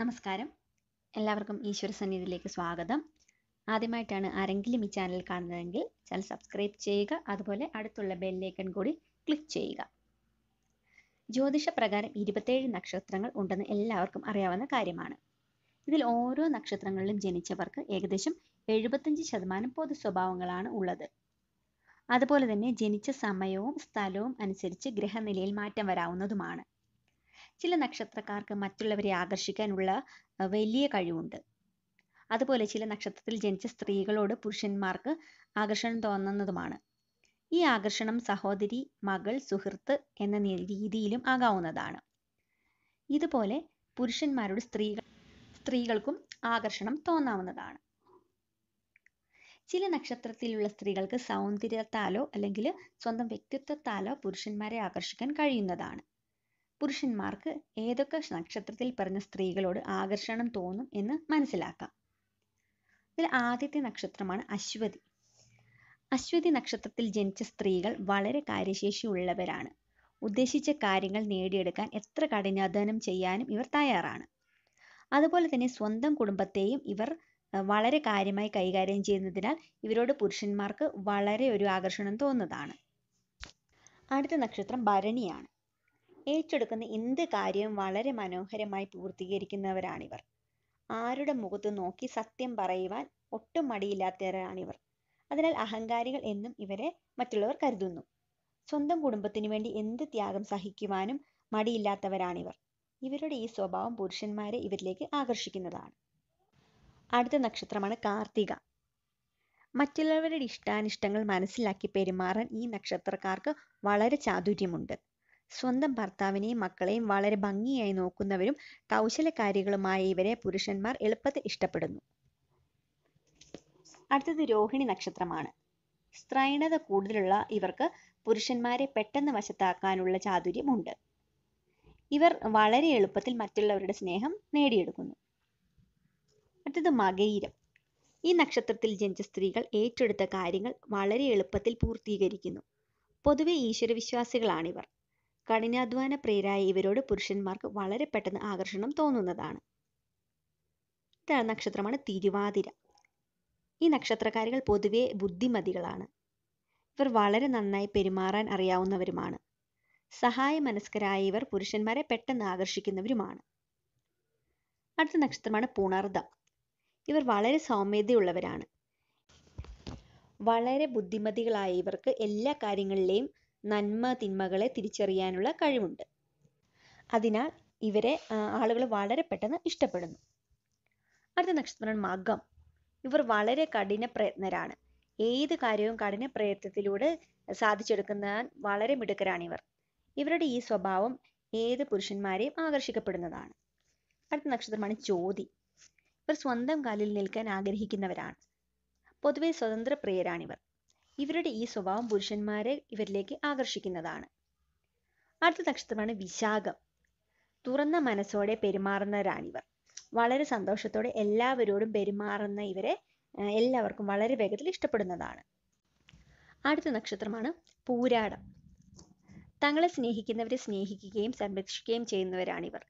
നമസ്കാരം എല്ലാവർക്കും ഈശ്വര സന്നിധിയിലേക്ക് സ്വാഗതം ആദ്യമായിട്ടാണ് ആരെങ്കിലും ഈ ചാനൽ കാണുന്നതെങ്കിൽ ചാനൽ സബ്സ്ക്രൈബ് ചെയ്യുക അതുപോലെ അടുത്തുള്ള ബെല്ലൈക്കൺ കൂടി ക്ലിക്ക് ചെയ്യുക ജ്യോതിഷ പ്രകാരം ഇരുപത്തേഴ് നക്ഷത്രങ്ങൾ ഉണ്ടെന്ന് എല്ലാവർക്കും അറിയാവുന്ന കാര്യമാണ് ഇതിൽ ഓരോ നക്ഷത്രങ്ങളിലും ജനിച്ചവർക്ക് ഏകദേശം എഴുപത്തഞ്ച് ശതമാനം പൊതു സ്വഭാവങ്ങളാണ് ഉള്ളത് അതുപോലെ തന്നെ ജനിച്ച സമയവും സ്ഥലവും അനുസരിച്ച് ഗ്രഹനിലയിൽ മാറ്റം വരാവുന്നതുമാണ് ചില നക്ഷത്രക്കാർക്ക് മറ്റുള്ളവരെ ആകർഷിക്കാനുള്ള വലിയ കഴിവുണ്ട് അതുപോലെ ചില നക്ഷത്രത്തിൽ ജനിച്ച സ്ത്രീകളോട് പുരുഷന്മാർക്ക് ആകർഷണം തോന്നുന്നതുമാണ് ഈ ആകർഷണം സഹോദരി മകൾ സുഹൃത്ത് എന്ന രീതിയിലും ആകാവുന്നതാണ് ഇതുപോലെ പുരുഷന്മാരോട് സ്ത്രീകൾ സ്ത്രീകൾക്കും ആകർഷണം തോന്നാവുന്നതാണ് ചില നക്ഷത്രത്തിലുള്ള സ്ത്രീകൾക്ക് സൗന്ദര്യത്താലോ അല്ലെങ്കിൽ സ്വന്തം വ്യക്തിത്വത്താലോ പുരുഷന്മാരെ ആകർഷിക്കാൻ കഴിയുന്നതാണ് പുരുഷന്മാർക്ക് ഏതൊക്കെ നക്ഷത്രത്തിൽ പറഞ്ഞ സ്ത്രീകളോട് ആകർഷണം തോന്നും എന്ന് മനസ്സിലാക്കാം ഇതിൽ ആദ്യത്തെ നക്ഷത്രമാണ് അശ്വതി അശ്വതി നക്ഷത്രത്തിൽ ജനിച്ച സ്ത്രീകൾ വളരെ കാര്യശേഷിയുള്ളവരാണ് ഉദ്ദേശിച്ച കാര്യങ്ങൾ നേടിയെടുക്കാൻ എത്ര കഠിനാധ്വാനം ചെയ്യാനും ഇവർ തയ്യാറാണ് അതുപോലെ തന്നെ സ്വന്തം കുടുംബത്തെയും ഇവർ വളരെ കാര്യമായി കൈകാര്യം ചെയ്യുന്നതിനാൽ ഇവരോട് പുരുഷന്മാർക്ക് വളരെ ഒരു ആകർഷണം തോന്നുന്നതാണ് അടുത്ത നക്ഷത്രം ഭരണിയാണ് ഏറ്റെടുക്കുന്ന എന്ത് കാര്യവും വളരെ മനോഹരമായി പൂർത്തീകരിക്കുന്നവരാണിവർ ആരുടെ മുഖത്ത് നോക്കി സത്യം പറയുവാൻ ഒട്ടും മടിയില്ലാത്തവരാണിവർ അതിനാൽ അഹങ്കാരികൾ എന്നും ഇവരെ മറ്റുള്ളവർ കരുതുന്നു സ്വന്തം കുടുംബത്തിന് വേണ്ടി എന്ത് ത്യാഗം സഹിക്കുവാനും മടിയില്ലാത്തവരാണിവർ ഇവരുടെ ഈ സ്വഭാവം പുരുഷന്മാരെ ഇവരിലേക്ക് ആകർഷിക്കുന്നതാണ് അടുത്ത നക്ഷത്രമാണ് കാർത്തിക മറ്റുള്ളവരുടെ ഇഷ്ടാനിഷ്ടങ്ങൾ മനസ്സിലാക്കി പെരുമാറാൻ ഈ നക്ഷത്രക്കാർക്ക് വളരെ ചാതുര്യമുണ്ട് സ്വന്തം ഭർത്താവിനെയും മക്കളെയും വളരെ ഭംഗിയായി നോക്കുന്നവരും കൗശലക്കാരികളുമായ ഇവരെ പുരുഷന്മാർ എളുപ്പത്തിൽ ഇഷ്ടപ്പെടുന്നു അടുത്തത് രോഹിണി നക്ഷത്രമാണ് സ്ത്രൈണത കൂടുതലുള്ള ഇവർക്ക് പുരുഷന്മാരെ പെട്ടെന്ന് വശത്താക്കാനുള്ള ചാതുര്യമുണ്ട് ഇവർ വളരെ എളുപ്പത്തിൽ മറ്റുള്ളവരുടെ സ്നേഹം നേടിയെടുക്കുന്നു അടുത്തത് മകയിരം ഈ നക്ഷത്രത്തിൽ ജനിച്ച സ്ത്രീകൾ ഏറ്റെടുത്ത കാര്യങ്ങൾ വളരെ എളുപ്പത്തിൽ പൂർത്തീകരിക്കുന്നു പൊതുവെ ഈശ്വരവിശ്വാസികളാണിവർ കഠിനാധ്വാന പ്രിയരായ ഇവരോട് പുരുഷന്മാർക്ക് വളരെ പെട്ടെന്ന് ആകർഷണം തോന്നുന്നതാണ് ഇതാണ് നക്ഷത്രമാണ് തിരുവാതിര ഈ നക്ഷത്രക്കാരികൾ പൊതുവെ ബുദ്ധിമതികളാണ് ഇവർ വളരെ നന്നായി പെരുമാറാൻ അറിയാവുന്നവരുമാണ് സഹായ മനസ്കരായ ഇവർ പുരുഷന്മാരെ പെട്ടെന്ന് ആകർഷിക്കുന്നവരുമാണ് അടുത്ത നക്ഷത്രമാണ് പുണർദം ഇവർ വളരെ സൗമ്യതയുള്ളവരാണ് വളരെ ബുദ്ധിമതികളായ ഇവർക്ക് എല്ലാ കാര്യങ്ങളിലെയും നന്മ തിന്മകളെ തിരിച്ചറിയാനുള്ള കഴിവുണ്ട് അതിനാൽ ഇവരെ ആളുകൾ വളരെ പെട്ടെന്ന് ഇഷ്ടപ്പെടുന്നു അടുത്ത നക്ഷത്രമാണ് മകം ഇവർ വളരെ കഠിന പ്രയത്നരാണ് ഏത് കാര്യവും കഠിന പ്രയത്നത്തിലൂടെ സാധിച്ചെടുക്കുന്ന വളരെ മിടുക്കരാണ് ഇവർ ഇവരുടെ ഈ സ്വഭാവം ഏത് പുരുഷന്മാരെയും ആകർഷിക്കപ്പെടുന്നതാണ് അടുത്ത നക്ഷത്രമാണ് ചോതി ഇവർ സ്വന്തം കാലിൽ നിൽക്കാൻ ആഗ്രഹിക്കുന്നവരാണ് പൊതുവെ സ്വതന്ത്ര പ്രിയരാണിവർ ഇവരുടെ ഈ സ്വഭാവം പുരുഷന്മാരെ ഇവരിലേക്ക് ആകർഷിക്കുന്നതാണ് അടുത്ത നക്ഷത്രമാണ് വിശാഖം തുറന്ന മനസ്സോടെ പെരുമാറുന്നവരാണിവർ വളരെ സന്തോഷത്തോടെ എല്ലാവരോടും പെരുമാറുന്ന ഇവരെ എല്ലാവർക്കും വളരെ വേഗത്തിൽ ഇഷ്ടപ്പെടുന്നതാണ് അടുത്ത നക്ഷത്രമാണ് പൂരാടം തങ്ങളെ സ്നേഹിക്കുന്നവരെ സ്നേഹിക്കുകയും സംരക്ഷിക്കുകയും ചെയ്യുന്നവരാണിവർ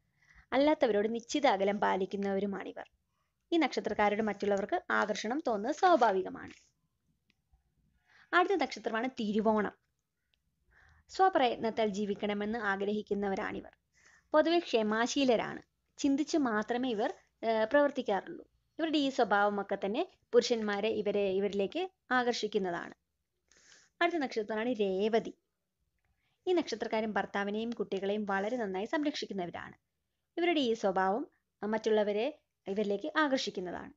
അല്ലാത്തവരോട് നിശ്ചിത അകലം പാലിക്കുന്നവരുമാണിവർ ഈ നക്ഷത്രക്കാരോട് മറ്റുള്ളവർക്ക് ആകർഷണം തോന്നുന്നത് സ്വാഭാവികമാണ് അടുത്ത നക്ഷത്രമാണ് തിരുവോണം സ്വപ്രയത്നത്താൽ ജീവിക്കണമെന്ന് ആഗ്രഹിക്കുന്നവരാണിവർ പൊതുവെ ക്ഷമാശീലരാണ് ചിന്തിച്ച് മാത്രമേ ഇവർ പ്രവർത്തിക്കാറുള്ളൂ ഇവരുടെ ഈ സ്വഭാവമൊക്കെ തന്നെ പുരുഷന്മാരെ ഇവരെ ഇവരിലേക്ക് ആകർഷിക്കുന്നതാണ് അടുത്ത നക്ഷത്രമാണ് രേവതി ഈ നക്ഷത്രക്കാരും ഭർത്താവിനെയും കുട്ടികളെയും വളരെ നന്നായി സംരക്ഷിക്കുന്നവരാണ് ഇവരുടെ ഈ സ്വഭാവം മറ്റുള്ളവരെ ഇവരിലേക്ക് ആകർഷിക്കുന്നതാണ്